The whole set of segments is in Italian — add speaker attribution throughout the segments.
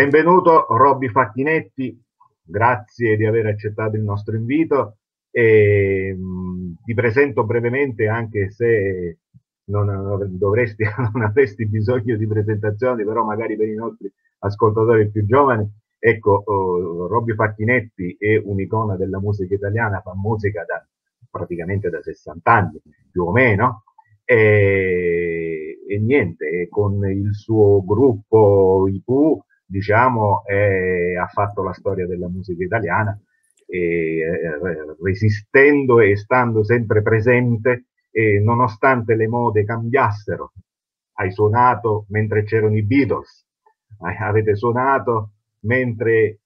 Speaker 1: Benvenuto Robby Facchinetti, grazie di aver accettato il nostro invito e mh, mm, ti presento brevemente anche se non, dovresti, non avresti bisogno di presentazioni, però magari per i nostri ascoltatori più giovani. Ecco, oh, Robbio Facchinetti è un'icona della musica italiana, fa musica da, praticamente da 60 anni, più o meno, e, e niente, con il suo gruppo IPU diciamo, è, ha fatto la storia della musica italiana, e, eh, resistendo e stando sempre presente, e nonostante le mode cambiassero. Hai suonato mentre c'erano i Beatles, avete suonato mentre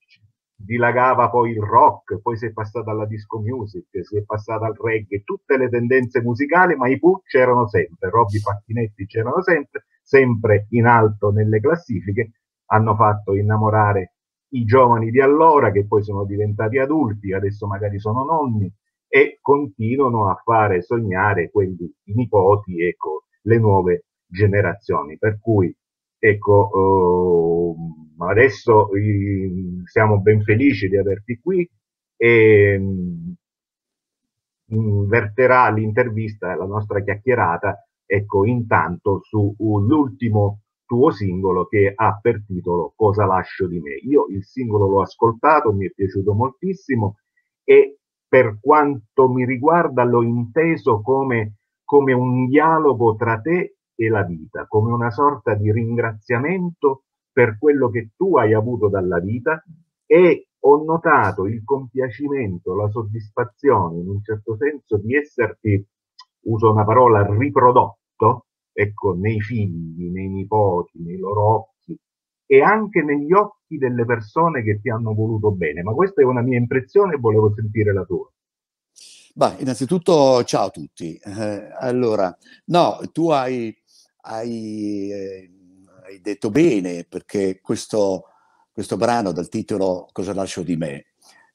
Speaker 1: dilagava poi il rock, poi si è passata alla disco music, si è passata al reggae, tutte le tendenze musicali, ma i Pooh c'erano sempre, Robby Pacchinetti c'erano sempre, sempre in alto nelle classifiche, hanno fatto innamorare i giovani di allora che poi sono diventati adulti, adesso magari sono nonni e continuano a fare sognare quelli, i nipoti, ecco, le nuove generazioni. Per cui, ecco, eh, adesso eh, siamo ben felici di averti qui e mh, mm, verterà l'intervista, la nostra chiacchierata, ecco, intanto sull'ultimo uh, tuo singolo che ha per titolo Cosa lascio di me. Io il singolo l'ho ascoltato, mi è piaciuto moltissimo e per quanto mi riguarda l'ho inteso come, come un dialogo tra te e la vita, come una sorta di ringraziamento per quello che tu hai avuto dalla vita e ho notato il compiacimento, la soddisfazione in un certo senso di esserti, uso una parola, riprodotto ecco, nei figli, nei nipoti, nei loro occhi e anche negli occhi delle persone che ti hanno voluto bene. Ma questa è una mia impressione e volevo sentire la tua. Beh, innanzitutto ciao a tutti. Eh,
Speaker 2: allora, no, tu hai, hai, eh, hai detto bene perché questo, questo, brano dal titolo Cosa lascio di me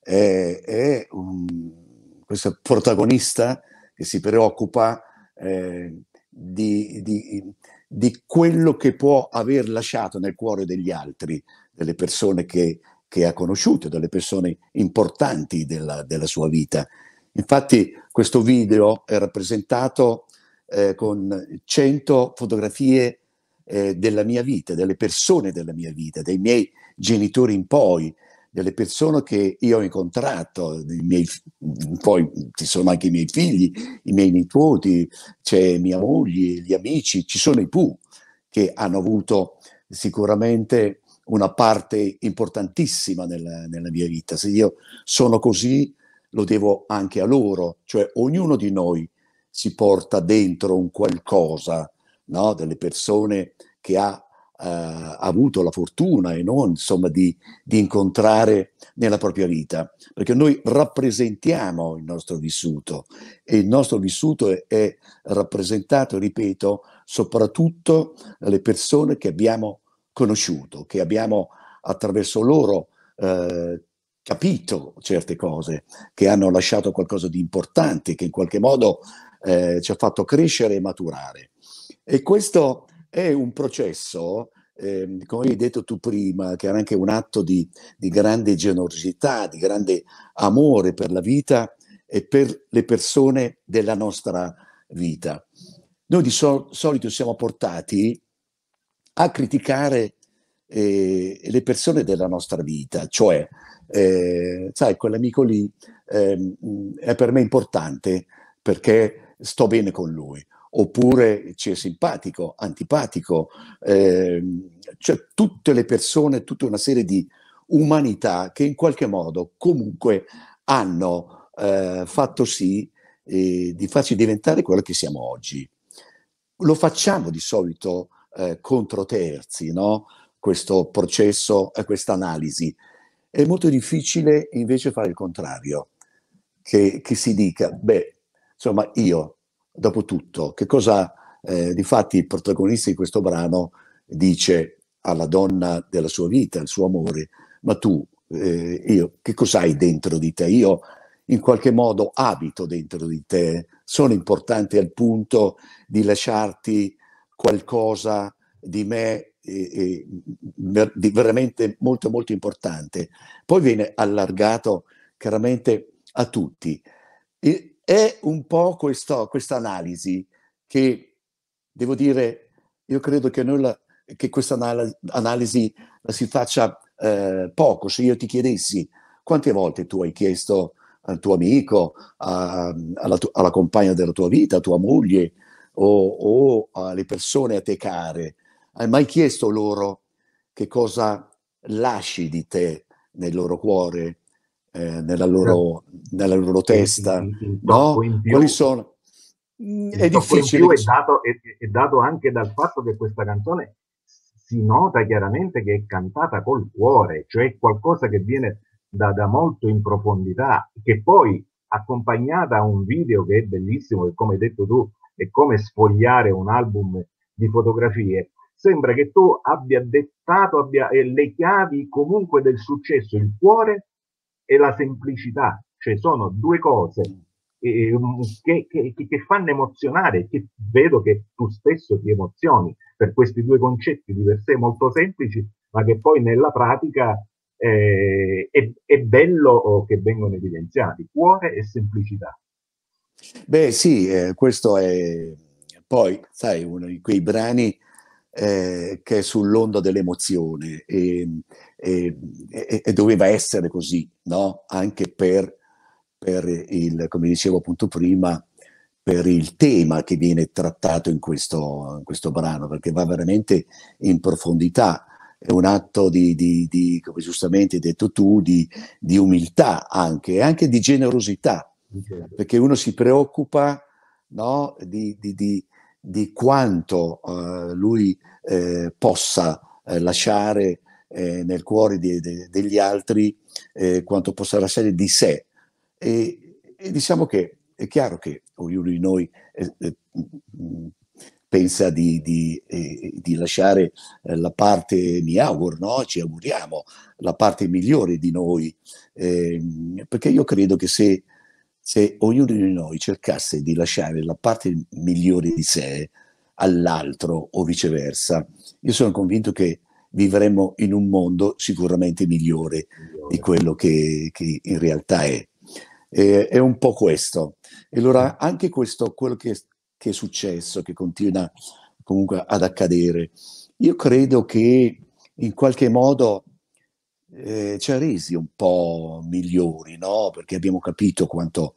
Speaker 2: è, è un, questo protagonista che si preoccupa eh, di, di, di, quello che può aver lasciato nel cuore degli altri, delle persone che, che ha conosciuto, delle persone importanti della, della, sua vita. Infatti questo video è rappresentato eh, con 100 fotografie eh, della mia vita, delle persone della mia vita, dai miei genitori in poi, delle persone che io ho incontrato, miei, poi ci sono anche i miei figli, i miei nipoti, c'è mia moglie, gli amici, ci sono i PU che hanno avuto sicuramente una parte importantissima nella, nella mia vita. Se io sono così, lo devo anche a loro, cioè ognuno di noi si porta dentro un qualcosa, no? delle persone che ha eh, ha avuto la fortuna e non insomma di, di, incontrare nella propria vita, perché noi rappresentiamo il nostro vissuto e il nostro vissuto è, è rappresentato, ripeto, soprattutto dalle persone che abbiamo conosciuto, che abbiamo attraverso loro eh, capito certe cose, che hanno lasciato qualcosa di importante, che in qualche modo eh, ci ha fatto crescere e maturare. E questo è un processo, eh, come hai detto tu prima, che era anche un atto di, di grande generosità, di grande amore per la vita e per le persone della nostra vita. Noi di sol- solito siamo portati a criticare eh, le persone della nostra vita, cioè, eh, sai, quell'amico lì eh, è per me importante perché sto bene con lui, oppure ci è simpatico, antipatico, eh, cioè tutte le persone, tutta una serie di umanità che in qualche modo comunque hanno eh, fatto sì eh, di farci diventare quello che siamo oggi. Lo facciamo di solito eh, contro terzi, no? questo processo, questa analisi. È molto difficile invece fare il contrario, che, che si dica, beh, insomma, io Dopotutto, che cosa, eh, difatti, il protagonista di questo brano dice alla donna della sua vita, al suo amore, ma tu, eh, io, che cos'hai dentro di te? Io in qualche modo abito dentro di te, sono importante al punto di lasciarti qualcosa di me eh, eh, veramente molto molto importante. Poi viene allargato chiaramente a tutti. E è un po' questa analisi che, devo dire, io credo che, la, che questa analisi la si faccia eh, poco. Se io ti chiedessi quante volte tu hai chiesto al tuo amico, a, alla, tu, alla, compagna della tua vita, a tua moglie o, o alle persone a te care, hai mai chiesto loro che cosa lasci di te nel loro cuore, eh, nella, loro, nella, loro, testa? Il, il, il no? Più, Quali sono?
Speaker 1: È difficile. è dato, è, è dato anche dal fatto che questa canzone si nota chiaramente che è cantata col cuore, cioè qualcosa che viene da, da, molto in profondità, che poi accompagnata a un video che è bellissimo, e come hai detto tu è come sfogliare un album di fotografie, sembra che tu abbia dettato abbia, eh, le chiavi comunque del successo, il cuore e la semplicità, cioè sono due cose eh, che, che, che, fanno emozionare, che vedo che tu stesso ti emozioni per questi due concetti di per sé molto semplici, ma che poi nella pratica eh, è, è bello che vengono evidenziati, cuore e semplicità.
Speaker 2: Beh sì, eh, questo è poi, sai, uno di quei brani eh, che è sull'onda dell'emozione e, e, e, doveva essere così, no? anche per, per, il, come dicevo appunto prima, per il tema che viene trattato in questo, in questo brano, perché va veramente in profondità è un atto di, di, di, come giustamente hai detto tu, di, di umiltà anche, e anche di generosità, certo. perché uno si preoccupa no, di, quanto uh, lui eh, possa eh, lasciare eh, nel cuore di, de, degli altri eh, quanto possa lasciare di sé. E, e, diciamo che è chiaro che ognuno di noi eh, pensa di, di, di lasciare la parte, mi auguro, no? ci auguriamo, la parte migliore di noi, ehm, perché io credo che se se ognuno di noi cercasse di lasciare la parte migliore di sé, all'altro o viceversa. Io sono convinto che vivremo in un mondo sicuramente migliore di quello che, che in realtà è. E, è un po' questo. E allora anche questo, quello che, che, è successo, che continua comunque ad accadere, io credo che in qualche modo eh, ci ha resi un po' migliori, no? perché abbiamo capito quanto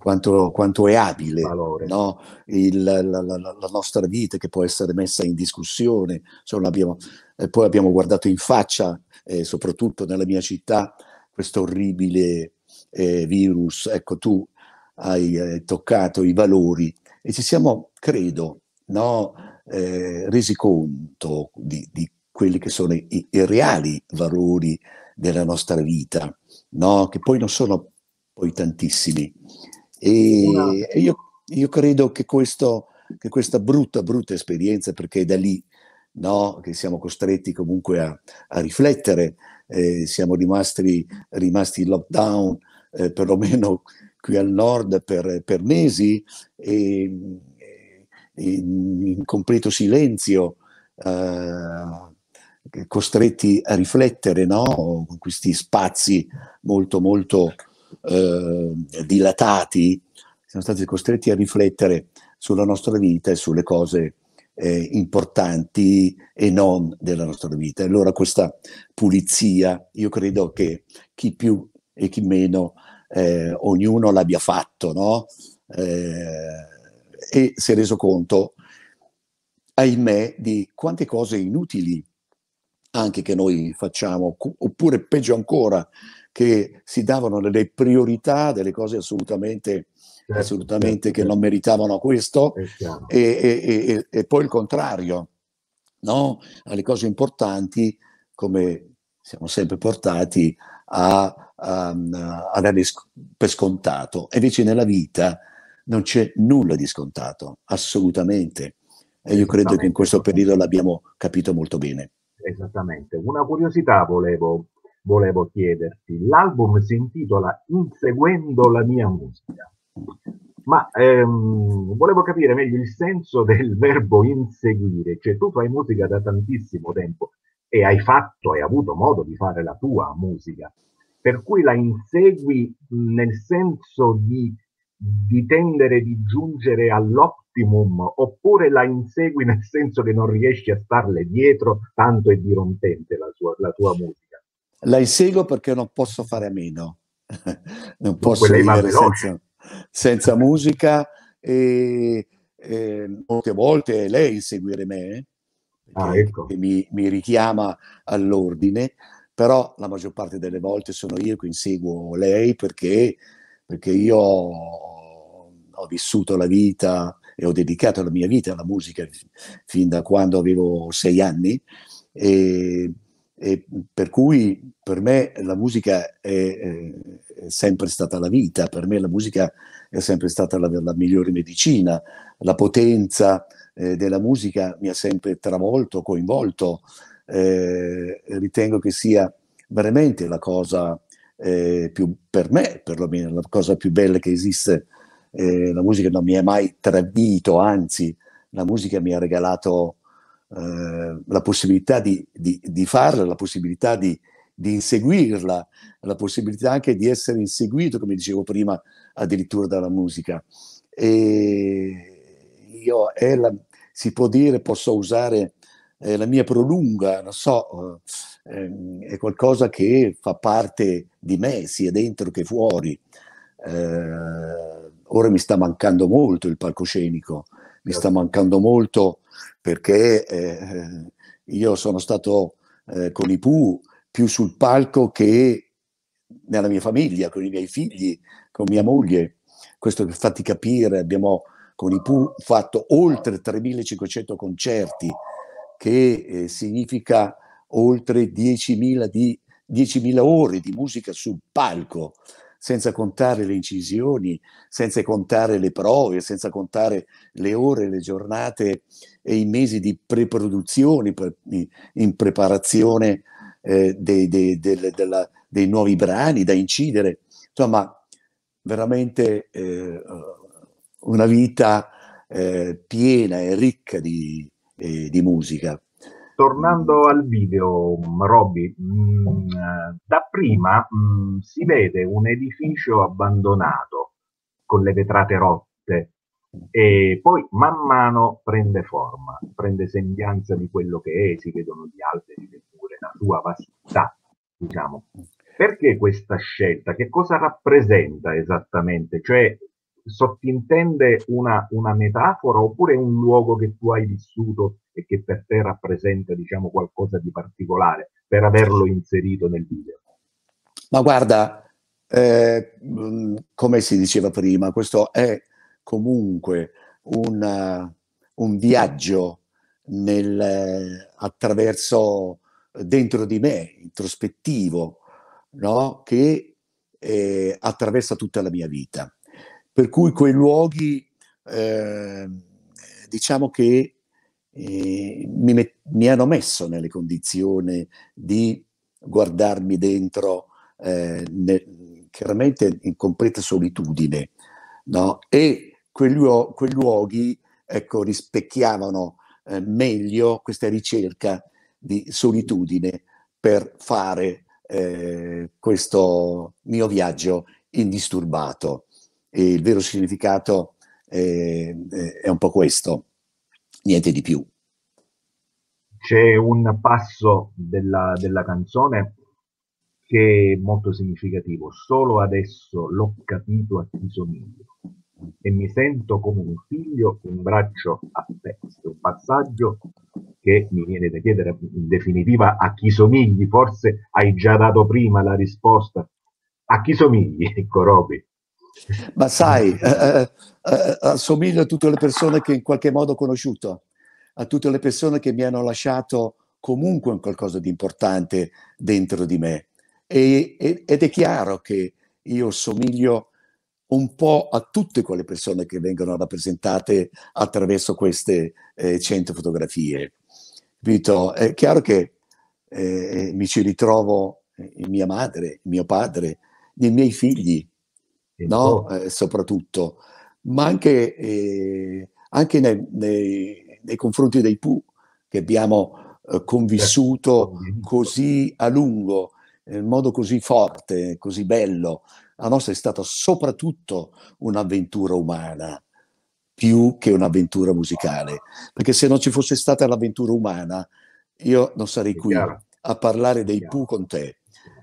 Speaker 2: quanto, quanto è abile no? Il, la, la, la, nostra vita che può essere messa in discussione. Abbiamo, eh, poi abbiamo guardato in faccia, eh, soprattutto nella mia città, questo orribile eh, virus. Ecco, tu hai eh, toccato i valori e ci siamo, credo, no? Eh, resi conto di, di quelli che sono i, i, reali valori della nostra vita, no? che poi non sono poi tantissimi, e io, io credo che, questo, che, questa brutta, brutta esperienza, perché è da lì no, che siamo costretti comunque a, a riflettere, eh, siamo rimasti, rimasti, in lockdown eh, perlomeno qui al nord per, per mesi, e, in, in completo silenzio. Eh, costretti a riflettere no? con questi spazi molto molto eh, dilatati, siamo stati costretti a riflettere sulla nostra vita e sulle cose eh, importanti e non della nostra vita. Allora questa pulizia, io credo che chi più e chi meno, eh, ognuno l'abbia fatto, no? Eh, e si è reso conto, ahimè, di quante cose inutili anche che noi facciamo, oppure peggio ancora, che si davano delle priorità, delle cose assolutamente, certo, assolutamente certo. che non meritavano questo, e, e, e, e, poi il contrario, no? alle cose importanti come siamo sempre portati a, a, a dare per scontato. Invece nella vita non c'è nulla di scontato, assolutamente. E io credo che in questo periodo l'abbiamo capito molto bene.
Speaker 1: Esattamente. Una curiosità volevo volevo chiederti. L'album si intitola Inseguendo la mia musica, ma ehm, volevo capire meglio il senso del verbo inseguire, cioè tu fai musica da tantissimo tempo e hai fatto e avuto modo di fare la tua musica, per cui la insegui nel senso di, di tendere di giungere all'optimum oppure la insegui nel senso che non riesci a starle dietro tanto è dirompente la, sua, la tua musica? La inseguo perché non posso fare a meno,
Speaker 2: non posso vivere senza, senza musica e, e, molte volte è lei inseguire me, eh, ah, ecco. che mi, mi richiama all'ordine, però la maggior parte delle volte sono io che inseguo lei perché, perché io ho, ho vissuto la vita e ho dedicato la mia vita alla musica fin da quando avevo sei anni e e per cui per me la musica è, è, sempre stata la vita, per me la musica è sempre stata la, la migliore medicina, la potenza eh, della musica mi ha sempre travolto, coinvolto, eh, ritengo che sia veramente la cosa eh, più, per me perlomeno, la cosa più bella che esiste, eh, la musica non mi ha mai tradito, anzi la musica mi ha regalato eh, la possibilità di, di, di, farla, la possibilità di, di inseguirla, la possibilità anche di essere inseguito, come dicevo prima, addirittura dalla musica. E io è la, si può dire, posso usare eh, la mia prolunga, non so, eh, ehm, è qualcosa che fa parte di me, sia dentro che fuori. Eh, ora mi sta mancando molto il palcoscenico, mi certo. sta mancando molto perché eh, io sono stato eh, con i Pooh più sul palco che nella mia famiglia, con i miei figli, con mia moglie. Questo per farti capire, abbiamo con i Pooh fatto oltre 3.500 concerti, che eh, significa oltre 10.000, di, 10.000 ore di musica sul palco senza contare le incisioni, senza contare le prove, senza contare le ore, le giornate e i mesi di preproduzione in preparazione eh, dei, dei, del, della, dei, nuovi brani da incidere. Insomma, veramente eh, una vita eh, piena e ricca di, eh, di musica
Speaker 1: tornando al video, Robby, mm, dapprima mm, si vede un edificio abbandonato con le vetrate rotte e poi man mano prende forma, prende sembianza di quello che è, si vedono gli alberi, le mura, la sua vastità, diciamo. Perché questa scelta? Che cosa rappresenta esattamente? Cioè, sottintende una, una, metafora oppure un luogo che tu hai vissuto e che per te rappresenta diciamo, qualcosa di particolare per averlo inserito nel video? Ma guarda, eh,
Speaker 2: mm, come si diceva prima, questo è comunque una, eh, un viaggio nel, eh, attraverso eh, dentro di me, introspettivo, no? che eh, attraversa tutta la mia vita. Per cui quei luoghi, eh, diciamo che eh, mi, met- mi, hanno messo nelle condizioni di guardarmi dentro, eh, ne- chiaramente in completa solitudine, no? e quei, luo- quei luoghi ecco, rispecchiavano eh, meglio questa ricerca di solitudine per fare eh, questo mio viaggio indisturbato il vero significato eh, eh, è un po' questo, niente di più.
Speaker 1: C'è un passo della, della canzone che è molto significativo, solo adesso l'ho capito a chi somiglio e mi sento come un figlio in braccio a te. Un passaggio che mi viene da chiedere in definitiva a chi somigli, forse hai già dato prima la risposta. A chi somigli, ecco Roby? ma sai, eh eh, eh, eh, assomiglio a tutte le persone che in qualche modo
Speaker 2: ho conosciuto, a tutte le persone che mi hanno lasciato comunque un qualcosa di importante dentro di me. E, ed è chiaro che io somiglio un po' a tutte quelle persone che vengono rappresentate attraverso queste eh, 100 fotografie. Capito? È chiaro che eh, mi ci ritrovo in eh, mia madre, in mio padre, nei miei figli, no? Boh. eh, soprattutto, ma anche, eh, anche nei, nei, nei, confronti dei Pooh che abbiamo eh, convissuto certo, così a lungo, in modo così forte, così bello. La nostra è stata soprattutto un'avventura umana più che un'avventura musicale, perché se non ci fosse stata l'avventura umana, io non sarei qui a parlare dei Pooh con te.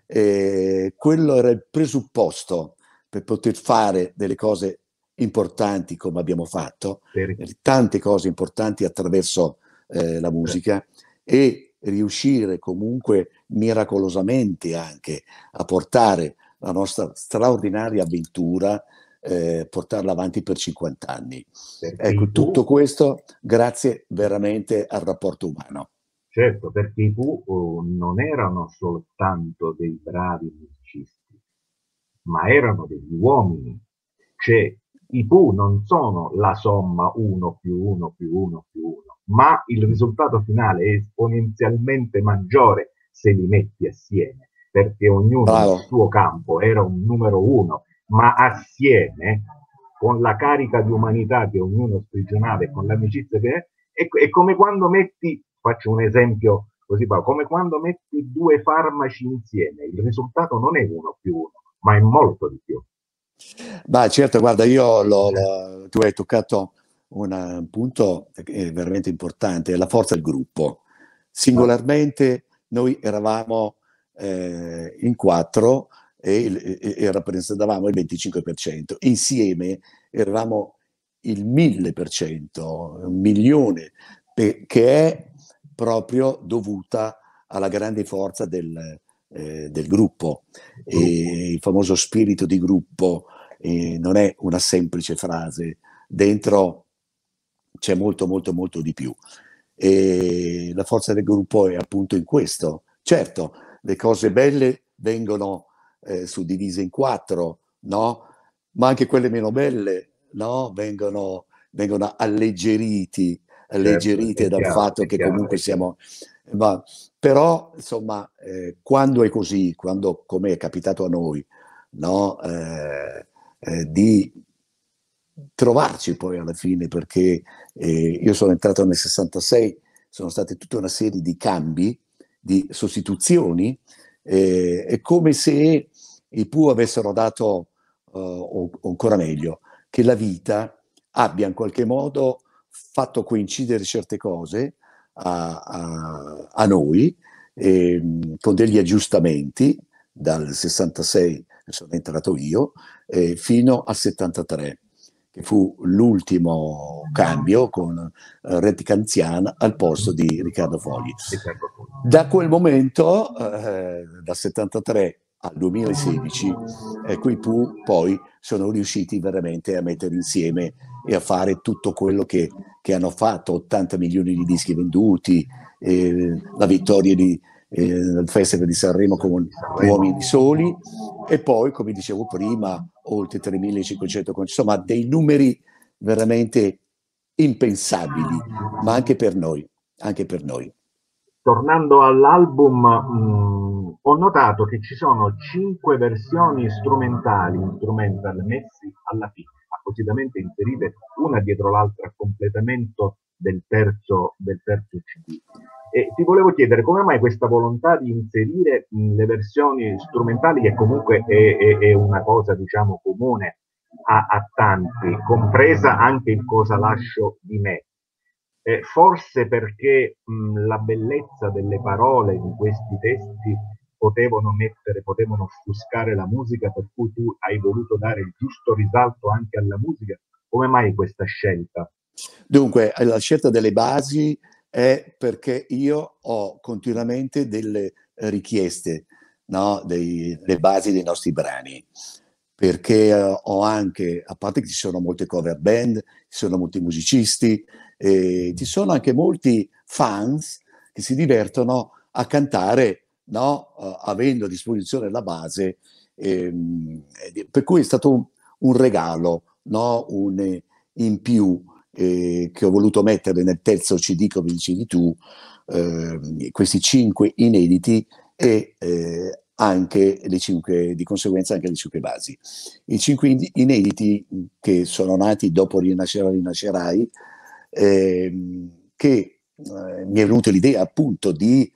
Speaker 2: Eh, quello era il presupposto per poter fare delle cose importanti come abbiamo fatto, sì. tante cose importanti attraverso eh, la musica e riuscire comunque miracolosamente anche a portare la nostra straordinaria avventura, eh, portarla avanti per 50 anni. Perché ecco, tutto tu... questo grazie veramente al rapporto umano.
Speaker 1: Certo, perché i Pooh non erano soltanto dei bravi musicisti, ma erano degli uomini. Cioè, i pu non sono la somma 1 più 1 più 1 più 1, ma il risultato finale è esponenzialmente maggiore se li metti assieme, perché ognuno Bravo. nel suo campo era un numero 1, ma assieme, con la carica di umanità che ognuno sprigionava e con l'amicizia che è, è, è come quando metti, faccio un esempio così, come quando metti due farmaci insieme, il risultato non è 1 più 1, ma è molto di più.
Speaker 2: Ma certo, guarda, io l'ho, l'ho, tu hai toccato un eh, punto veramente importante, la forza del gruppo. Singolarmente noi eravamo eh, in quattro e, e, rappresentavamo il 25%, insieme eravamo il 1000%, un milione, che è proprio dovuta alla grande forza del, eh, del gruppo. E il famoso spirito di gruppo eh, non è una semplice frase, dentro c'è molto, molto, molto di più. E la forza del gruppo è appunto in questo. Certo, le cose belle vengono eh, suddivise in quattro, no? ma anche quelle meno belle no? vengono, vengono alleggeriti, certo, alleggerite certo, dal chiaro, fatto che comunque siamo... Ma però, insomma, eh, quando è così, quando, come è capitato a noi, no, eh, eh, di trovarci poi alla fine, perché eh, io sono entrato nel 66, sono state tutta una serie di cambi, di sostituzioni, eh, è come se i PU avessero dato, o, eh, o ancora meglio, che la vita abbia in qualche modo fatto coincidere certe cose, a, a, a noi eh, con degli aggiustamenti dal 66 sono entrato io eh, fino al 73 che fu l'ultimo cambio con eh, Reti Canzian al posto di Riccardo Fogli. Da quel momento, eh, dal 73 al 2016, eh, qui poi sono riusciti veramente a mettere insieme e a fare tutto quello che, che hanno fatto, 80 milioni di dischi venduti, eh, la vittoria di, eh, al Festival di Sanremo con Uomini Soli e poi, come dicevo prima, oltre 3.500 insomma dei numeri veramente impensabili, ma anche per noi, anche per noi.
Speaker 1: Tornando all'album, mh, mm, ho notato che ci sono cinque versioni strumentali, instrumental, messi alla fine appositamente inserite una dietro l'altra a completamento del terzo, del terzo CD. E ti volevo chiedere come mai questa volontà di inserire le versioni strumentali, che comunque è, è, è una cosa diciamo comune a, a, tanti, compresa anche il cosa lascio di me. Eh, forse perché mh, la bellezza delle parole di questi testi potevano mettere, potevano offuscare la musica, per cui tu hai voluto dare il giusto risalto anche alla musica. Come mai questa scelta?
Speaker 2: Dunque, la scelta delle basi è perché io ho continuamente delle richieste, no? Dei, le basi dei nostri brani perché eh, ho anche, a parte che ci sono molte cover band, ci sono molti musicisti, eh, ci sono anche molti fans che si divertono a cantare no? Uh, avendo a disposizione la base, ehm, per cui è stato un, un regalo, no? un, eh, in più eh, che ho voluto mettere nel terzo CD, come dicevi tu, eh, questi cinque inediti e eh, anche le cinque, di conseguenza anche le cinque basi. I cinque inediti che sono nati dopo Rinascerà Rinascerai, ehm, che eh, mi è venuta l'idea appunto di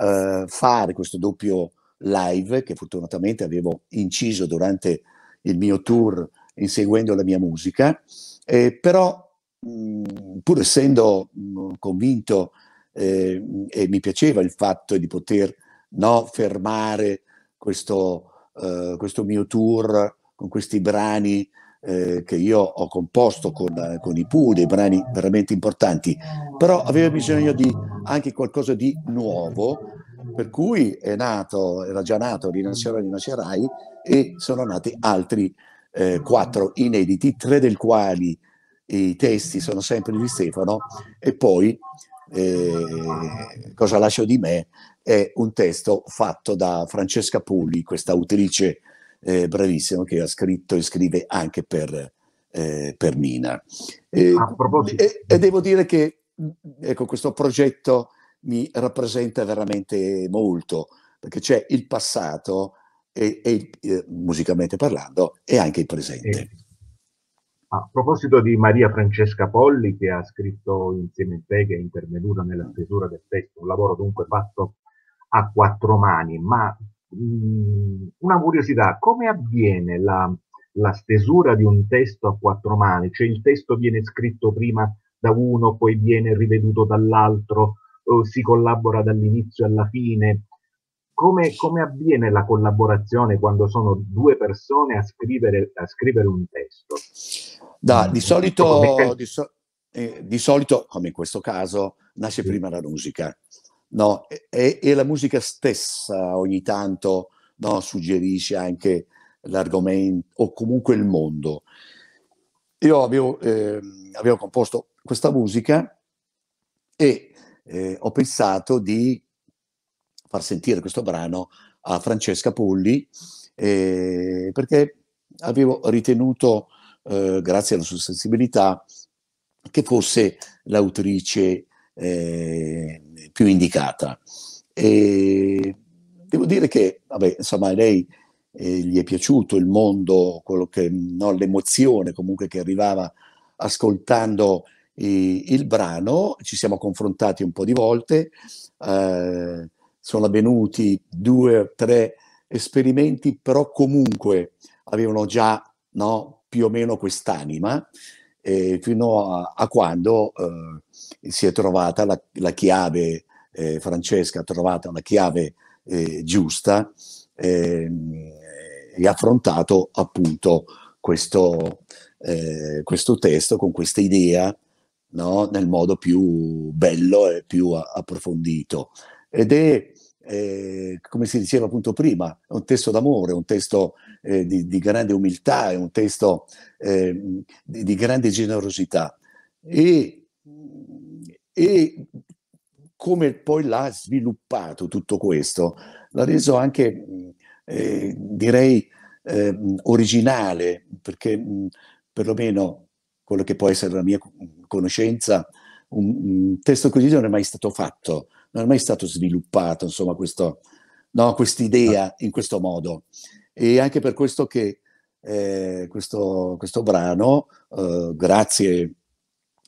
Speaker 2: eh, fare questo doppio live che fortunatamente avevo inciso durante il mio tour inseguendo la mia musica, eh, però mh, mm, pur essendo mh, mm, convinto eh, e mi piaceva il fatto di poter no, fermare questo, eh, questo mio tour con questi brani eh, che io ho composto con, eh, con i Pooh, dei brani veramente importanti, però aveva bisogno di anche qualcosa di nuovo, per cui è nato, era già nato Rinascerò Rinascerai e sono nati altri eh, quattro inediti, tre del quali i testi sono sempre di Stefano e poi eh, Cosa lascio di me è un testo fatto da Francesca Pulli, questa autrice eh, bravissimo che ha scritto e scrive anche per, eh, per Nina. E, ah, e, e, devo dire che mm, ecco, questo progetto mi rappresenta veramente molto, perché c'è il passato, e, e eh, musicalmente parlando, e anche il
Speaker 1: presente. Eh, a proposito di Maria Francesca Polli, che ha scritto insieme a te, che è intervenuta nella stesura del testo, un lavoro dunque fatto a quattro mani, ma mh, mm, una curiosità, come avviene la, la stesura di un testo a quattro mani? Cioè il testo viene scritto prima da uno, poi viene riveduto dall'altro, eh, si collabora dall'inizio alla fine. Come, come, avviene la collaborazione quando sono due persone a scrivere, a scrivere un testo? Da, mm. di, solito, ecco, di, so, eh, di, solito, come
Speaker 2: in questo caso, nasce sì. prima la musica no? E, e, la musica stessa ogni tanto no? suggerisce anche l'argomento o comunque il mondo. Io avevo, eh, avevo composto questa musica e eh, ho pensato di far sentire questo brano a Francesca Pulli eh, perché avevo ritenuto, eh, grazie alla sua sensibilità, che fosse l'autrice eh, più indicata. E devo dire che, vabbè, insomma, a lei eh, gli è piaciuto il mondo, che, no, l'emozione comunque che arrivava ascoltando eh, il brano, ci siamo confrontati un po' di volte, eh, sono avvenuti due o tre esperimenti, però comunque avevano già no, più o meno quest'anima, fino a, a quando eh, si è trovata la, la chiave, eh, Francesca ha trovato la chiave eh, giusta eh, e ha affrontato appunto questo, eh, questo testo con questa idea no, nel modo più bello e più approfondito. Ed è, eh, come si diceva appunto prima, è un testo d'amore, un testo eh, di, di, grande umiltà, è un testo eh, di, di, grande generosità. E e come poi l'ha sviluppato tutto questo, l'ha reso anche, eh, direi, eh, originale, perché mh, mm, perlomeno quello che può essere la mia mm, conoscenza, un, un mm, testo così non è mai stato fatto, non è mai stato sviluppato, insomma, questo, no, quest'idea ah. in questo modo. E anche per questo che eh, questo, questo, brano, eh, grazie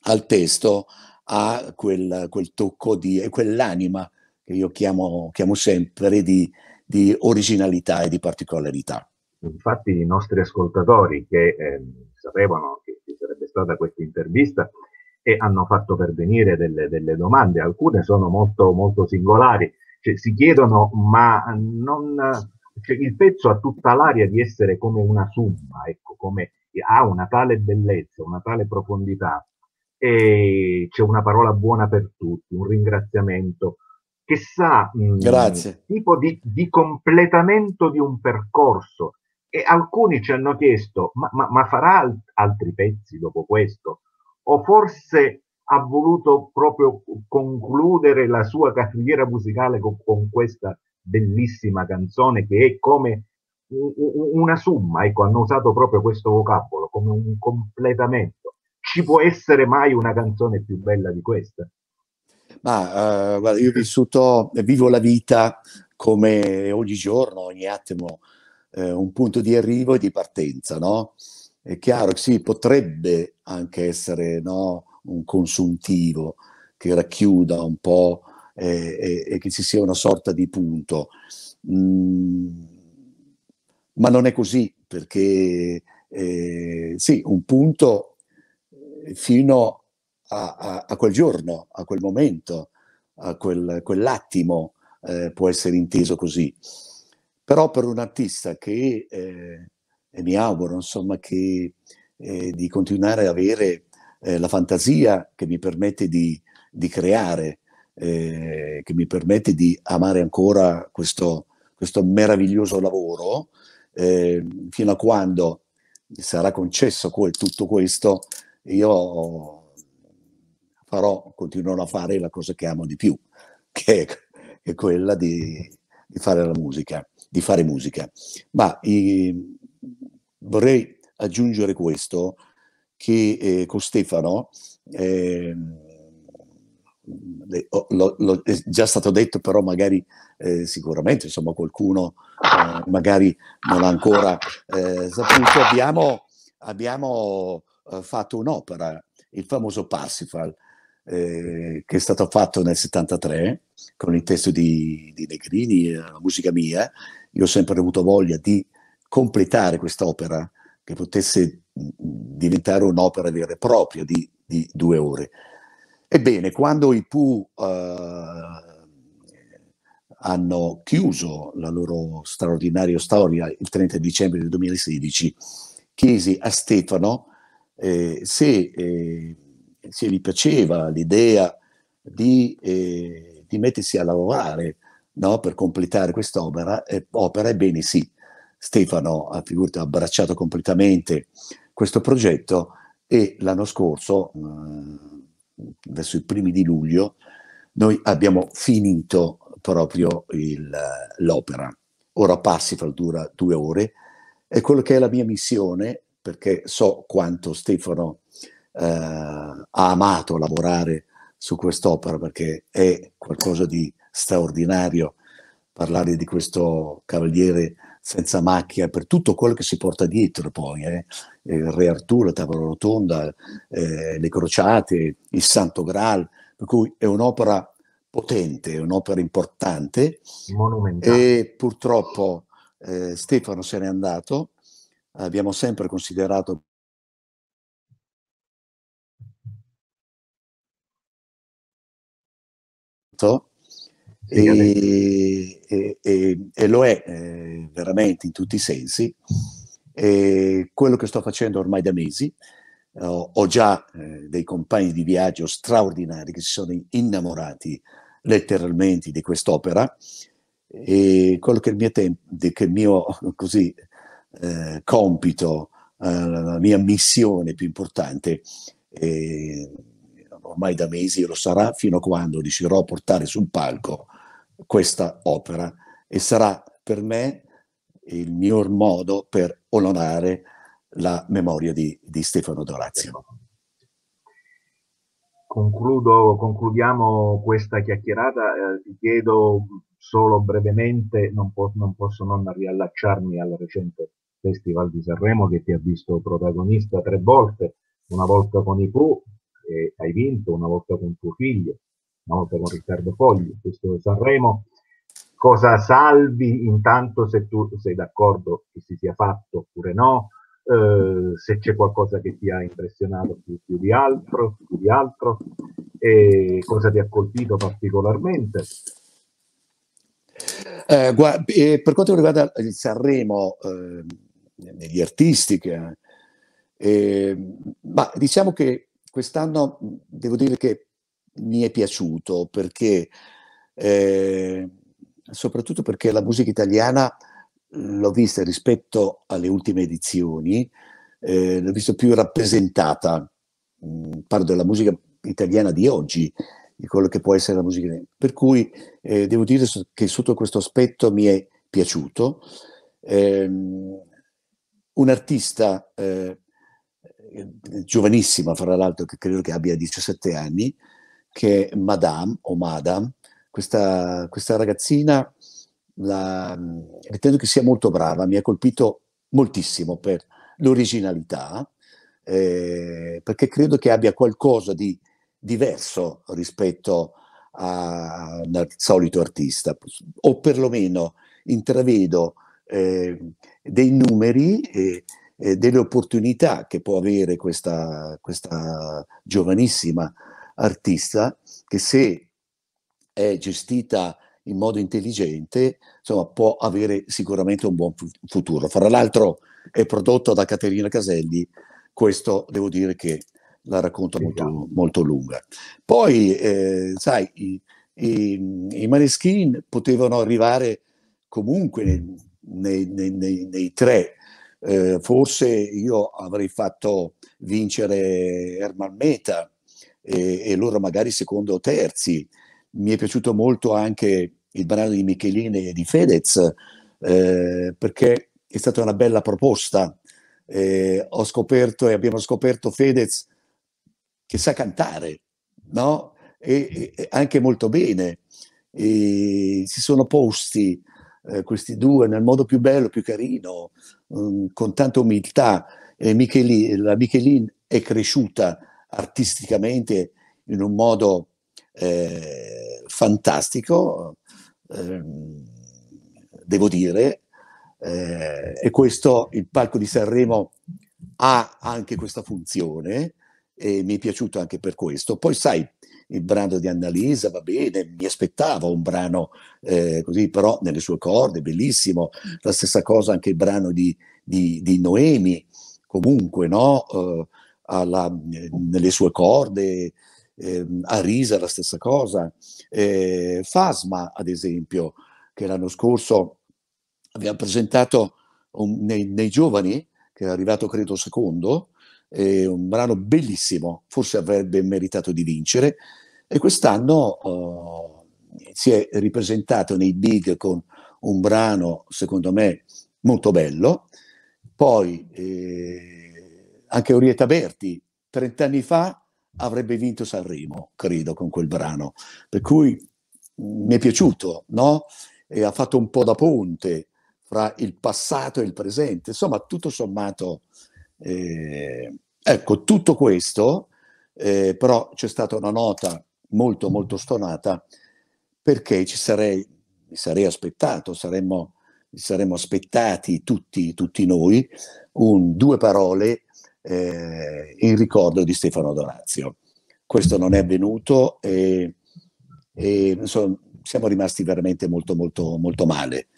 Speaker 2: al testo, ha quel, quel tocco di, quell'anima che io chiamo, chiamo sempre di,
Speaker 1: di, originalità e di particolarità. Infatti i nostri ascoltatori che eh, sapevano che ci sarebbe stata questa intervista e hanno fatto pervenire delle, delle domande, alcune sono molto, molto singolari, cioè, si chiedono ma non, cioè, il pezzo ha tutta l'aria di essere come una summa, ecco, come, ha una tale bellezza, una tale profondità, e c'è una parola buona per tutti, un ringraziamento che sa mh, mm, tipo di, di, completamento di un percorso e alcuni ci hanno chiesto ma, ma, ma farà alt- altri pezzi dopo questo o forse ha voluto proprio concludere la sua carriera musicale con, con questa bellissima canzone che è come una summa, ecco, hanno usato proprio questo vocabolo, come un completamento ci può essere mai una canzone più bella di questa.
Speaker 2: Ma eh, guarda, io ho vissuto, vivo la vita come ogni giorno, ogni attimo, eh, un punto di arrivo e di partenza, no? È chiaro che sì, potrebbe anche essere no, un consuntivo che racchiuda un po' e, eh, e, e che ci sia una sorta di punto. Mm, ma non è così, perché eh, sì, un punto fino a, a, a, quel giorno, a quel momento, a quel, quell'attimo eh, può essere inteso così. Però per un artista che, eh, e mi auguro insomma, che, eh, di continuare ad avere eh, la fantasia che mi permette di, di creare, eh, che mi permette di amare ancora questo, questo meraviglioso lavoro, eh, fino a quando sarà concesso tutto questo, io farò, continuerò a fare la cosa che amo di più, che è, quella di, di fare la musica, di fare musica. Ma eh, vorrei aggiungere questo, che eh, con Stefano, eh, lo, lo, è già stato detto, però magari eh, sicuramente insomma, qualcuno eh, magari non ha ancora eh, saputo, abbiamo, abbiamo eh, fatto un'opera, il famoso Parsifal, eh, che è stato fatto nel 73 con il testo di, di Negrini, eh, la musica mia. Io ho sempre avuto voglia di completare quest'opera, che potesse mm, diventare un'opera vera e propria di, di due ore. Ebbene, quando i Pooh eh, hanno chiuso la loro straordinaria storia il 30 dicembre del 2016, chiesi a Stefano eh, se eh, se gli piaceva l'idea di, eh, di mettersi a lavorare no, per completare quest'opera, eh, opera, ebbene sì, Stefano ha figurati, abbracciato completamente questo progetto e l'anno scorso, eh, verso i primi di luglio, noi abbiamo finito proprio il, l'opera. Ora passi fra dura due ore e quello che è la mia missione perché so quanto Stefano eh, ha amato lavorare su quest'opera, perché è qualcosa di straordinario parlare di questo cavaliere senza macchia per tutto quello che si porta dietro poi, eh? il Re Arturo, la Tavola Rotonda, eh, le crociate, il Santo Graal, per cui è un'opera potente, è un'opera importante
Speaker 1: Monumentale.
Speaker 2: e purtroppo eh, Stefano se n'è andato abbiamo sempre considerato
Speaker 1: e, e, e,
Speaker 2: e, lo è eh, veramente in tutti i sensi. E quello che sto facendo ormai da mesi, ho, ho già eh, dei compagni di viaggio straordinari che si sono innamorati letteralmente di quest'opera e quello che il mio, tempo, che il mio così, eh, compito, eh, la mia missione più importante. E ormai da mesi lo sarà fino a quando riuscirò a portare sul palco questa opera e sarà per me il miglior modo per onorare la memoria di, di Stefano Dorazio.
Speaker 1: Concludo, concludiamo questa chiacchierata, eh, ti chiedo solo brevemente, non, po non posso non riallacciarmi alla recente Festival di Sanremo che ti ha visto protagonista tre volte, una volta con i Pru e eh, hai vinto, una volta con tuo figlio, una volta con Riccardo Fogli, questo è Sanremo. Cosa salvi intanto se tu sei d'accordo che si sia fatto oppure no? Eh, se c'è qualcosa che ti ha impressionato più, più di altro, più di altro e cosa ti ha colpito particolarmente? Eh, guarda,
Speaker 2: eh, per quanto riguarda il Sanremo, eh, negli artisti. Che, eh, ma diciamo che quest'anno devo dire che mi è piaciuto perché, eh, soprattutto perché la musica italiana l'ho vista rispetto alle ultime edizioni, eh, l'ho vista più rappresentata. parlo della musica italiana di oggi, di quello che può essere la musica italiana. Per cui eh, devo dire che sotto questo aspetto mi è piaciuto. Eh, un artista eh, giovanissima, fra l'altro, che credo che abbia 17 anni, che è Madame o Madame, questa, questa ragazzina, la, ritengo che sia molto brava, mi ha colpito moltissimo per l'originalità, eh, perché credo che abbia qualcosa di diverso rispetto a un solito artista, o perlomeno intravedo eh, dei numeri e, e delle opportunità che può avere questa, questa giovanissima artista che se è gestita in modo intelligente, insomma, può avere sicuramente un buon futuro. Fra l'altro è prodotto da Caterina Caselli, questo devo dire che la racconto molto, molto lunga. Poi, eh, sai, i, i, i Maneskin potevano arrivare comunque nel, nei, nei, nei, nei tre. Eh, forse io avrei fatto vincere Herman Meta e, e, loro magari secondo o terzi. Mi è piaciuto molto anche il brano di Michelin e di Fedez eh, perché è stata una bella proposta. Eh, ho scoperto e abbiamo scoperto Fedez che sa cantare, no? E, e anche molto bene. E si sono posti eh, questi due nel modo più bello, più carino, um, con tanta umiltà. Michelin, la Michelin è cresciuta artisticamente in un modo eh, fantastico, eh, devo dire, eh, e questo il palco di Sanremo ha anche questa funzione e mi è piaciuto anche per questo. Poi sai, il brano di Annalisa, va bene, mi aspettavo un brano eh, così, però nelle sue corde, bellissimo. La stessa cosa anche il brano di, di, di Noemi, comunque, no? Eh, alla, nelle sue corde, eh, Risa la stessa cosa, eh, Fasma ad esempio, che l'anno scorso abbiamo presentato un, nei, nei, giovani, che è arrivato credo secondo, è un brano bellissimo, forse avrebbe meritato di vincere e quest'anno eh, si è ripresentato nei big con un brano secondo me molto bello, poi eh, anche Orietta Berti 30 anni fa avrebbe vinto Sanremo, credo, con quel brano, per cui mm, mi è piaciuto, no? E ha fatto un po' da ponte fra il passato e il presente, insomma tutto sommato eh, ecco, tutto questo, eh, però c'è stata una nota molto molto stonata perché ci sarei, mi sarei aspettato, saremmo, saremmo aspettati tutti, tutti noi un, due parole eh, in ricordo di Stefano Dorazio. Questo non è avvenuto e, e insomma, siamo rimasti veramente molto molto molto male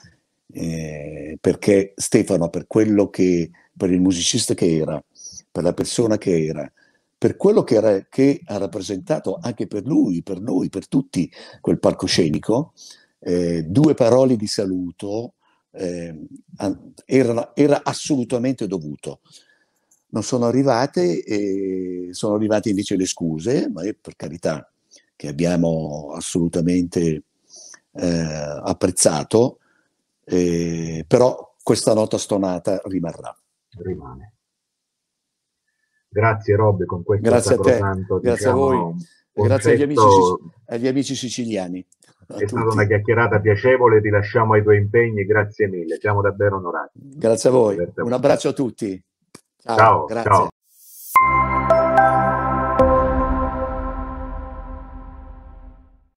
Speaker 2: eh, perché Stefano per quello che per il musicista che era, per la persona che era, per quello che, era, che ha rappresentato anche per lui, per noi, per tutti quel palcoscenico, eh, due parole di saluto eh, era, era, assolutamente dovuto. Non sono arrivate, eh, sono arrivate invece le scuse, ma per carità, che abbiamo assolutamente eh, apprezzato, eh, però questa nota stonata rimarrà
Speaker 1: rimane. Grazie Rob, con questo grazie a te, tanto, grazie diciamo, a voi, grazie agli amici, agli amici, siciliani. È tutti. stata una chiacchierata piacevole, ti lasciamo ai tuoi impegni, grazie mille, siamo davvero onorati.
Speaker 2: Grazie a voi,
Speaker 1: un abbraccio a tutti. Ciao, ciao. Grazie. ciao.